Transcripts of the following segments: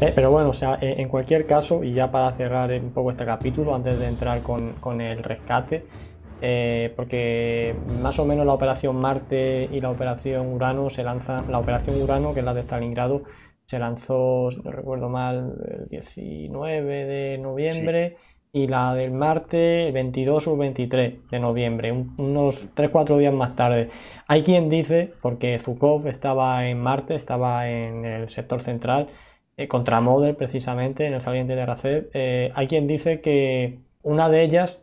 Eh, pero bueno, o sea, eh, en cualquier caso, y ya para cerrar un poco este capítulo, antes de entrar con, el rescate, eh, porque más o menos la operación Marte y la operación Urano se lanzan, la operación Urano, que es la de Stalingrado, se lanzó, si no recuerdo mal, el 19 de noviembre. Y la del el 22 o 23 de noviembre, unos 3-4 días más tarde. Hay quien dice, porque Zukov estaba en Marte, estaba en el sector central, eh, contra Model, precisamente, en el saliente de Racer eh, hay quien dice que una de ellas,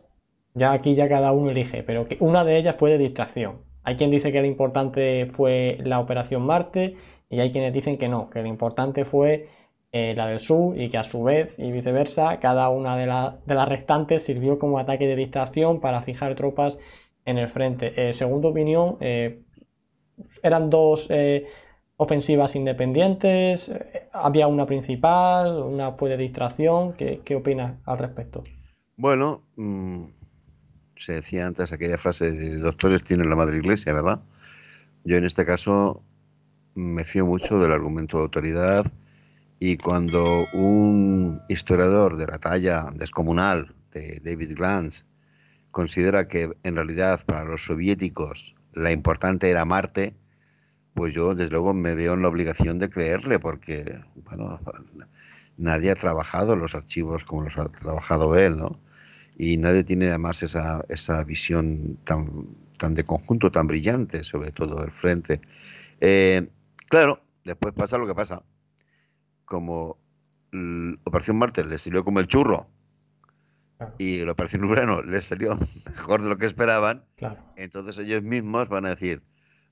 ya aquí ya cada uno elige, pero que una de ellas fue de distracción. Hay quien dice que lo importante fue la operación Marte y hay quienes dicen que no, que lo importante fue eh, la del sur y que a su vez y viceversa, cada una de, de las restantes sirvió como ataque de distracción para fijar tropas en el frente. Segundo opinión, eran dos ofensivas independientes, eh, había una principal, una fue de distracción, ¿qué, qué opinas al respecto? Bueno, mm, se decía antes aquella frase de doctores tienen la madre iglesia, ¿verdad? Yo en este caso me fío mucho del argumento de autoridad y cuando un historiador de la talla descomunal de David Glantz considera que en realidad para los soviéticos la importante era Marte, pues yo desde luego me veo en la obligación de creerle, porque, bueno, nadie ha trabajado los archivos como los ha trabajado él, Y nadie tiene además esa, visión tan, de conjunto, tan brillante, sobre todo el frente. Eh, claro, después pasa lo que pasa. Como la Operación Marte le sirvió como el churro y la Operación Urano le salió mejor de lo que esperaban, entonces ellos mismos van a decir,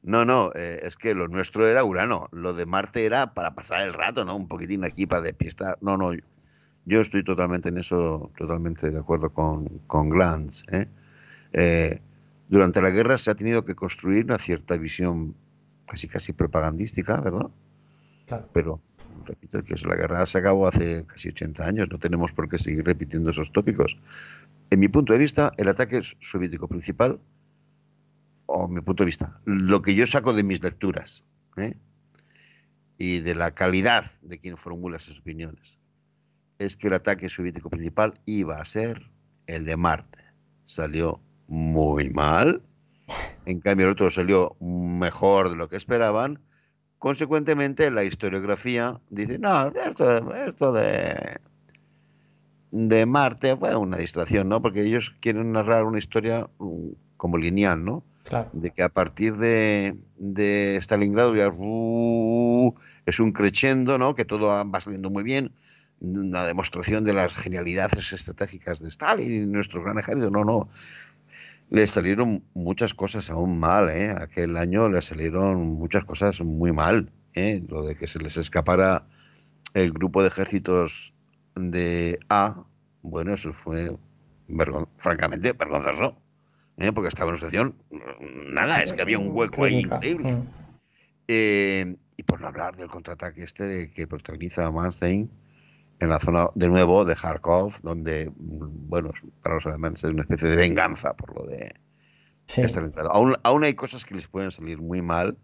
no, no, eh, es que lo nuestro era Urano, lo de Marte era para pasar el rato, ¿no? Un poquitín aquí para despistar. No, no, yo estoy totalmente en eso, totalmente de acuerdo con, con Glantz. ¿eh? Eh, durante la guerra se ha tenido que construir una cierta visión casi casi propagandística, ¿verdad? Pero, repito, que la guerra se acabó hace casi 80 años, no tenemos por qué seguir repitiendo esos tópicos. En mi punto de vista, el ataque soviético principal o mi punto de vista, lo que yo saco de mis lecturas ¿eh? y de la calidad de quien formula esas opiniones, es que el ataque soviético principal iba a ser el de Marte. Salió muy mal, en cambio el otro salió mejor de lo que esperaban. Consecuentemente, la historiografía dice, no, esto, de, de Marte fue una distracción, ¿no? Porque ellos quieren narrar una historia mm, como lineal, ¿no? De que a partir de, Stalingrado ya uh, es un crescendo, ¿no? Que todo va saliendo muy bien. Una demostración de las genialidades estratégicas de Stalin y nuestro gran ejército. No, no. Le salieron muchas cosas aún mal, ¿eh? Aquel año le salieron muchas cosas muy mal, ¿eh? Lo de que se les escapara el grupo de ejércitos de A, bueno, eso fue francamente vergonzoso. ¿eh? porque estaba en situación, nada, es que había un hueco ahí increíble. Eh, y por no hablar del contraataque este de que protagoniza Manstein en la zona de nuevo de Kharkov, donde, mm, bueno, para los alemanes es una especie de venganza por lo de estar entrado. Aún, aún, hay cosas que les pueden salir muy mal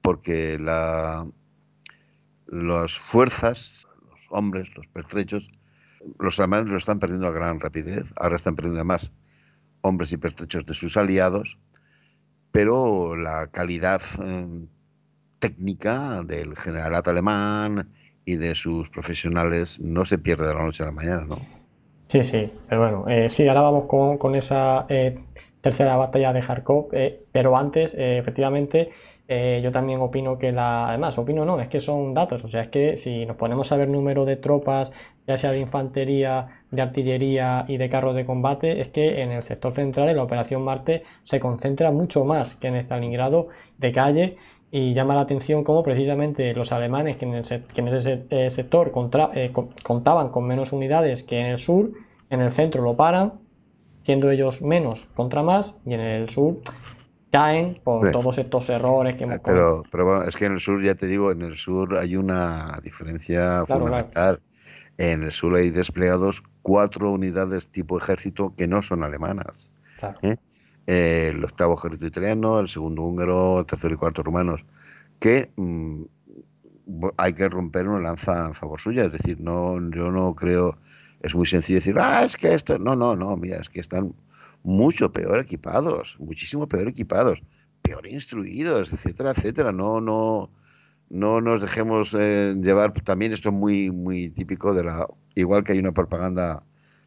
porque la, las fuerzas, los hombres, los pertrechos, los alemanes lo están perdiendo a gran rapidez, ahora están perdiendo más hombres y pertrechos de sus aliados, pero la calidad eh, técnica del generalato alemán y de sus profesionales no se pierde de la noche a la mañana, ¿no? Sí, sí, pero bueno, eh, sí, ahora vamos con, con esa eh, tercera batalla de Kharkov, eh, pero antes, eh, efectivamente, eh, yo también opino que la... Además, opino no, es que son datos, o sea, es que si nos ponemos a ver número de tropas, ya sea de infantería, de artillería y de carros de combate, es que en el sector central, en la Operación Marte, se concentra mucho más que en Stalingrado de calle y llama la atención cómo precisamente los alemanes que en, en ese sector contra, contaban con menos unidades que en el sur, en el centro lo paran siendo ellos menos contra más, y en el sur caen por todos estos errores que hemos ah, pero, pero bueno, es que en el sur, ya te digo, en el sur hay una diferencia fundamental. En el sur hay desplegados cuatro unidades tipo ejército que no son alemanas. ¿eh? Eh, el octavo ejército italiano, el segundo húngaro, el tercero y cuarto rumanos, que mm, hay que romper una lanza en favor suya. Es decir, no, yo no creo es muy sencillo decir, ah, es que esto. No, no, no, mira, es que están mucho peor equipados, muchísimo peor equipados, peor instruidos, etcétera, etcétera. No, no, no nos dejemos eh, llevar. También esto es muy, muy típico de la. Igual que hay una propaganda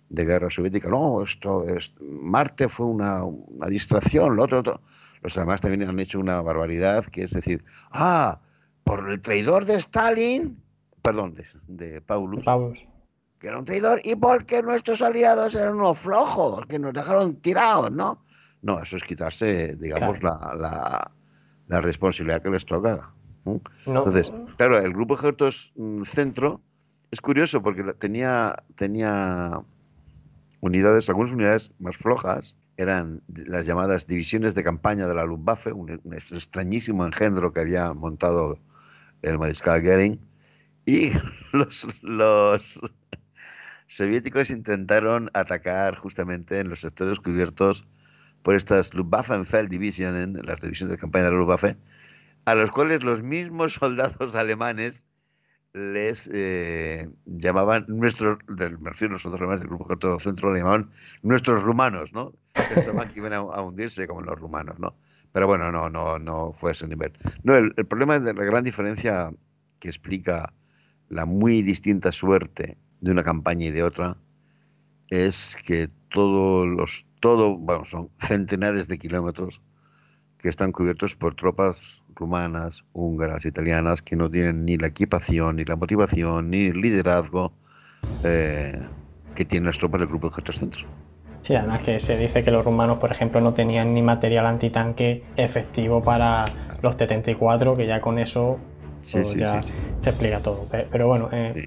de guerra soviética. No, esto es. Marte fue una, distracción, lo otro, Los demás también han hecho una barbaridad, que es decir, ah, por el traidor de Stalin, perdón, de, de Paulus que era un traidor, y porque nuestros aliados eran unos flojos, que nos dejaron tirados, ¿no? No, eso es quitarse, digamos, la, la, responsabilidad que les toca. Entonces, claro, el grupo Ejércitos mm, Centro es curioso porque tenía, tenía unidades, algunas unidades más flojas, eran las llamadas divisiones de campaña de la Luftwaffe, un, extrañísimo engendro que había montado el mariscal Gering. y los soviéticos intentaron atacar justamente en los sectores cubiertos por estas Luftwaffenfeld Division, las divisiones de campaña de la Luftwaffe, a los cuales los mismos soldados alemanes les eh, llamaban nuestros, del, me nosotros los soldados alemanes del Grupo Corto Centro, le llamaban nuestros rumanos, ¿no? Pensaban que iban a, hundirse como los rumanos, ¿no? Pero bueno, no, no, no fue ese nivel. No, el, problema de la gran diferencia que explica la muy distinta suerte de una campaña y de otra es que todos los, todo, bueno, son centenares de kilómetros que están cubiertos por tropas rumanas, húngaras, italianas, que no tienen ni la equipación, ni la motivación, ni el liderazgo eh, que tienen las tropas del grupo de ejércitos Sí, además que se dice que los rumanos, por ejemplo, no tenían ni material antitanque efectivo para los T-34, que ya con eso pues se explica todo. Pero, bueno, eh,